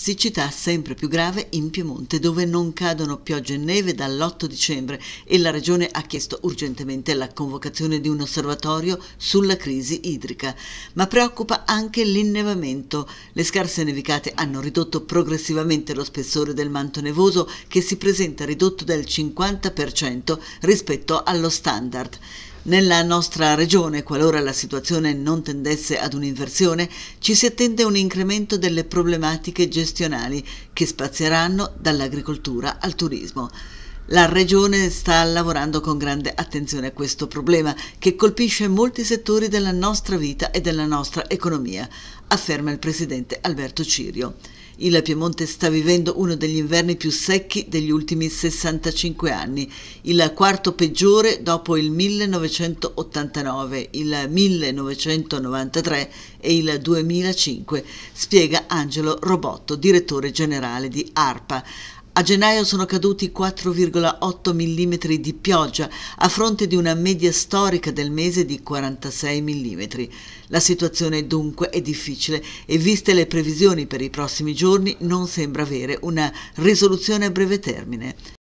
Siccità sempre più grave in Piemonte, dove non cadono piogge e neve dall'8 dicembre e la Regione ha chiesto urgentemente la convocazione di un osservatorio sulla crisi idrica. Ma preoccupa anche l'innevamento. Le scarse nevicate hanno ridotto progressivamente lo spessore del manto nevoso che si presenta ridotto del 50% rispetto allo standard. Nella nostra regione, qualora la situazione non tendesse ad un'inversione, ci si attende un incremento delle problematiche gestionali che spazieranno dall'agricoltura al turismo. La Regione sta lavorando con grande attenzione a questo problema che colpisce molti settori della nostra vita e della nostra economia, afferma il Presidente Alberto Cirio. Il Piemonte sta vivendo uno degli inverni più secchi degli ultimi 65 anni, il quarto peggiore dopo il 1989, il 1993 e il 2005, spiega Angelo Robotto, direttore generale di ARPA. A gennaio sono caduti 4,8 mm di pioggia a fronte di una media storica del mese di 46 mm. La situazione dunque è difficile e viste le previsioni per i prossimi giorni non sembra avere una risoluzione a breve termine.